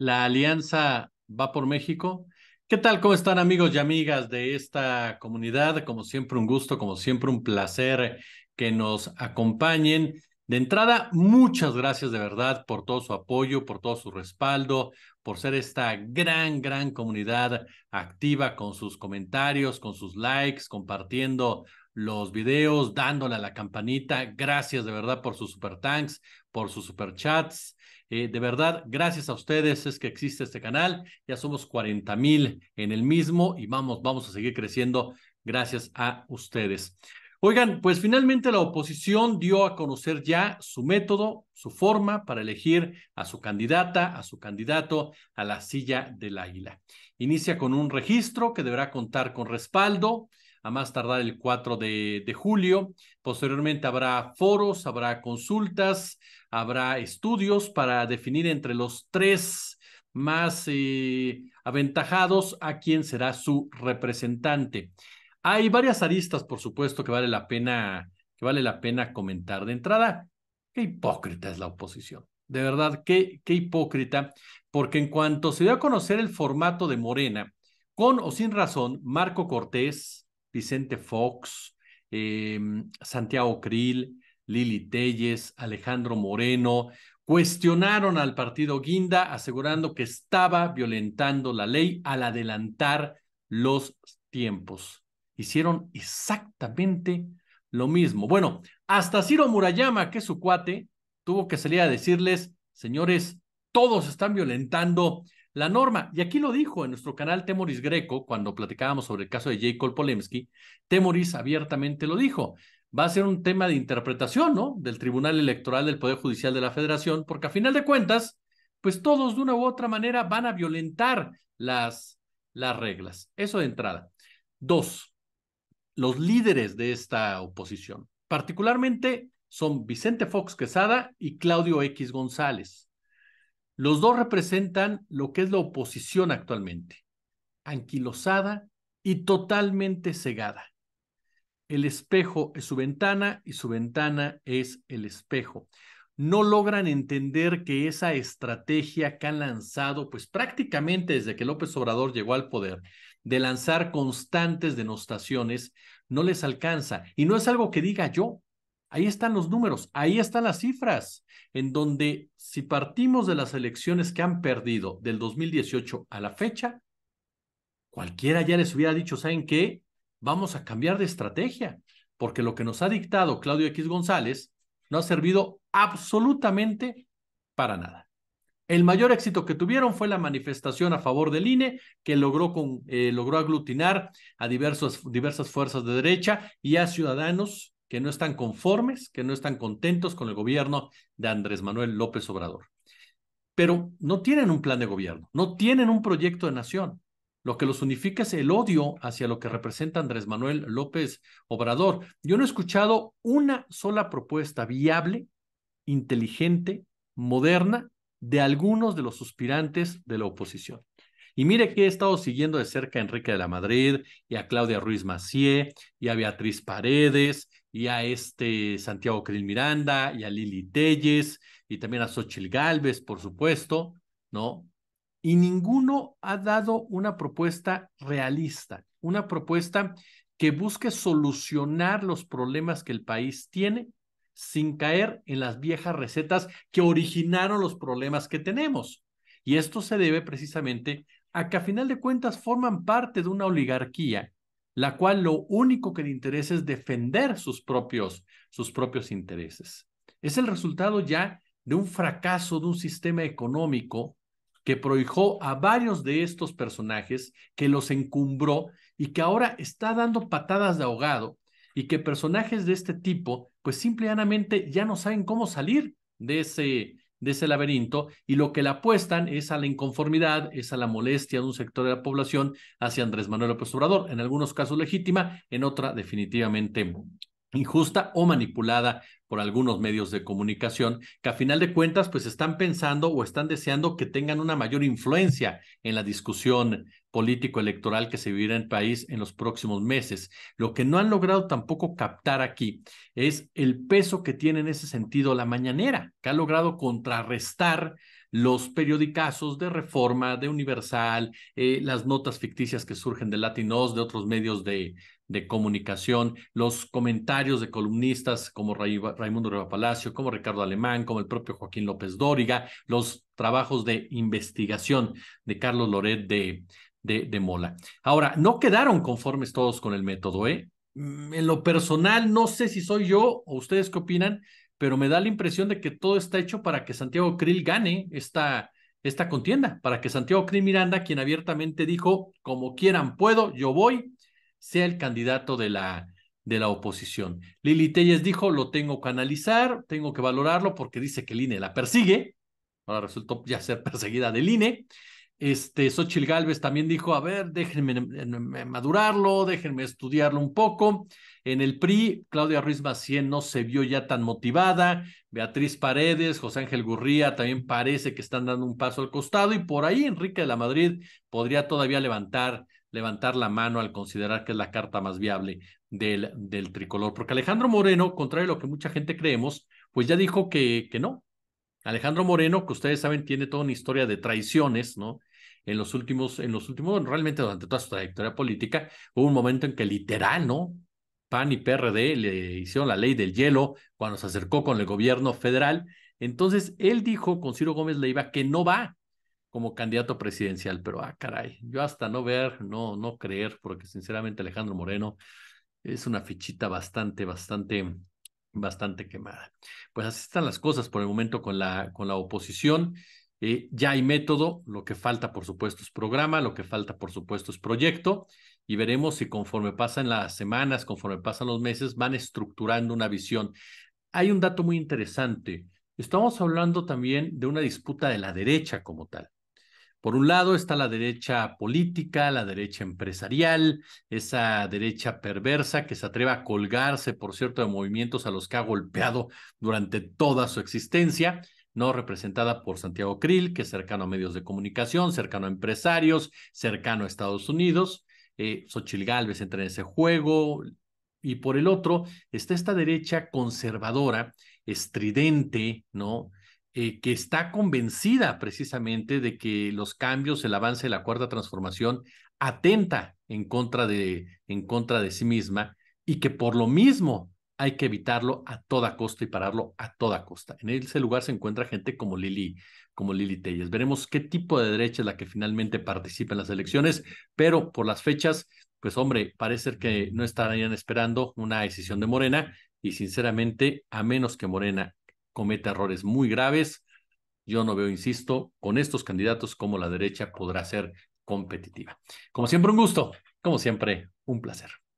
la Alianza Va por México. ¿Qué tal? ¿Cómo están amigos y amigas de esta comunidad? Como siempre un gusto, como siempre un placer que nos acompañen. De entrada, muchas gracias de verdad por todo su apoyo, por todo su respaldo, por ser esta gran, gran comunidad activa con sus comentarios, con sus likes, compartiendo los videos, dándole a la campanita. Gracias de verdad por sus super tanks, por sus super chats. Eh, de verdad, gracias a ustedes es que existe este canal. Ya somos 40 mil en el mismo y vamos, vamos a seguir creciendo gracias a ustedes. Oigan, pues finalmente la oposición dio a conocer ya su método, su forma para elegir a su candidata, a su candidato a la silla del águila. Inicia con un registro que deberá contar con respaldo, a más tardar el 4 de, de julio. Posteriormente habrá foros, habrá consultas, habrá estudios para definir entre los tres más eh, aventajados a quién será su representante. Hay varias aristas, por supuesto, que vale la pena, que vale la pena comentar. De entrada, qué hipócrita es la oposición. De verdad, qué, qué hipócrita, porque en cuanto se dio a conocer el formato de Morena, con o sin razón, Marco Cortés, Vicente Fox, em, Santiago Krill, Lili Telles, Alejandro Moreno, cuestionaron al partido Guinda asegurando que estaba violentando la ley al adelantar los tiempos. Hicieron exactamente lo mismo. Bueno, hasta Ciro Murayama, que es su cuate, tuvo que salir a decirles, señores, todos están violentando la norma. Y aquí lo dijo en nuestro canal Temoris Greco, cuando platicábamos sobre el caso de J. Cole Polemski, Temoris abiertamente lo dijo. Va a ser un tema de interpretación, ¿no? Del Tribunal Electoral del Poder Judicial de la Federación, porque a final de cuentas, pues todos de una u otra manera van a violentar las, las reglas. Eso de entrada. Dos, los líderes de esta oposición, particularmente son Vicente Fox Quesada y Claudio X González. Los dos representan lo que es la oposición actualmente, anquilosada y totalmente cegada. El espejo es su ventana y su ventana es el espejo. No logran entender que esa estrategia que han lanzado, pues prácticamente desde que López Obrador llegó al poder, de lanzar constantes denostaciones, no les alcanza. Y no es algo que diga yo, Ahí están los números, ahí están las cifras, en donde si partimos de las elecciones que han perdido del 2018 a la fecha, cualquiera ya les hubiera dicho, ¿saben qué? Vamos a cambiar de estrategia, porque lo que nos ha dictado Claudio X González no ha servido absolutamente para nada. El mayor éxito que tuvieron fue la manifestación a favor del INE, que logró, eh, logró aglutinar a diversas diversas fuerzas de derecha y a ciudadanos que no están conformes, que no están contentos con el gobierno de Andrés Manuel López Obrador. Pero no tienen un plan de gobierno, no tienen un proyecto de nación. Lo que los unifica es el odio hacia lo que representa Andrés Manuel López Obrador. Yo no he escuchado una sola propuesta viable, inteligente, moderna de algunos de los suspirantes de la oposición. Y mire que he estado siguiendo de cerca a Enrique de la Madrid y a Claudia Ruiz Macié y a Beatriz Paredes y a este Santiago Cril Miranda y a Lili Telles y también a Xochil Galvez, por supuesto, ¿no? Y ninguno ha dado una propuesta realista, una propuesta que busque solucionar los problemas que el país tiene sin caer en las viejas recetas que originaron los problemas que tenemos. Y esto se debe precisamente a que a final de cuentas forman parte de una oligarquía la cual lo único que le interesa es defender sus propios, sus propios intereses. Es el resultado ya de un fracaso de un sistema económico que prohijó a varios de estos personajes, que los encumbró y que ahora está dando patadas de ahogado y que personajes de este tipo, pues simplemente ya no saben cómo salir de ese, de ese laberinto y lo que le apuestan es a la inconformidad, es a la molestia de un sector de la población hacia Andrés Manuel López Obrador, en algunos casos legítima, en otra definitivamente injusta o manipulada por algunos medios de comunicación que a final de cuentas pues están pensando o están deseando que tengan una mayor influencia en la discusión político-electoral que se vivirá en el país en los próximos meses. Lo que no han logrado tampoco captar aquí es el peso que tiene en ese sentido la mañanera, que ha logrado contrarrestar los periodicazos de Reforma, de Universal, eh, las notas ficticias que surgen de Latinos, de otros medios de, comunicación, los comentarios de columnistas como Raimundo Riva Palacio, como Ricardo Alemán, como el propio Joaquín López Dóriga, los trabajos de investigación de Carlos Loret de, de, Mola. Ahora, no quedaron conformes todos con el método, ¿eh? Mm, en lo personal, no sé si soy yo o ustedes qué opinan, pero me da la impresión de que todo está hecho para que Santiago Krill gane esta, esta contienda, para que Santiago Krill Miranda, quien abiertamente dijo, como quieran puedo, yo voy, sea el candidato de la, de la oposición. Lili Telles dijo, lo tengo que analizar, tengo que valorarlo porque dice que el INE la persigue, ahora resultó ya ser perseguida del INE, este, Sochil Gálvez también dijo, a ver, déjenme madurarlo, déjenme estudiarlo un poco. En el PRI, Claudia Ruiz Macién no se vio ya tan motivada, Beatriz Paredes, José Ángel Gurría también parece que están dando un paso al costado y por ahí Enrique de la Madrid podría todavía levantar, levantar la mano al considerar que es la carta más viable del, del tricolor, porque Alejandro Moreno, contrario a lo que mucha gente creemos, pues ya dijo que, que no. Alejandro Moreno, que ustedes saben, tiene toda una historia de traiciones, ¿no? en los últimos, en los últimos, realmente durante toda su trayectoria política, hubo un momento en que ¿no? PAN y PRD le hicieron la ley del hielo cuando se acercó con el gobierno federal. Entonces, él dijo con Ciro Gómez Leiva que no va como candidato presidencial, pero ah, caray, yo hasta no ver, no, no creer, porque sinceramente Alejandro Moreno es una fichita bastante, bastante, bastante quemada. Pues así están las cosas por el momento con la, con la oposición. Eh, ya hay método, lo que falta por supuesto es programa, lo que falta por supuesto es proyecto y veremos si conforme pasan las semanas, conforme pasan los meses, van estructurando una visión. Hay un dato muy interesante. Estamos hablando también de una disputa de la derecha como tal. Por un lado está la derecha política, la derecha empresarial, esa derecha perversa que se atreve a colgarse, por cierto, de movimientos a los que ha golpeado durante toda su existencia. ¿no? Representada por Santiago Krill, que es cercano a medios de comunicación, cercano a empresarios, cercano a Estados Unidos. Eh, Xochil Gálvez entra en ese juego. Y por el otro está esta derecha conservadora, estridente, ¿no? Eh, que está convencida precisamente de que los cambios, el avance de la cuarta transformación atenta en contra de, en contra de sí misma y que por lo mismo hay que evitarlo a toda costa y pararlo a toda costa. En ese lugar se encuentra gente como Lili, como Lili Telles. Veremos qué tipo de derecha es la que finalmente participa en las elecciones, pero por las fechas, pues hombre, parece que no estarían esperando una decisión de Morena y sinceramente, a menos que Morena cometa errores muy graves, yo no veo, insisto, con estos candidatos cómo la derecha podrá ser competitiva. Como siempre, un gusto, como siempre, un placer.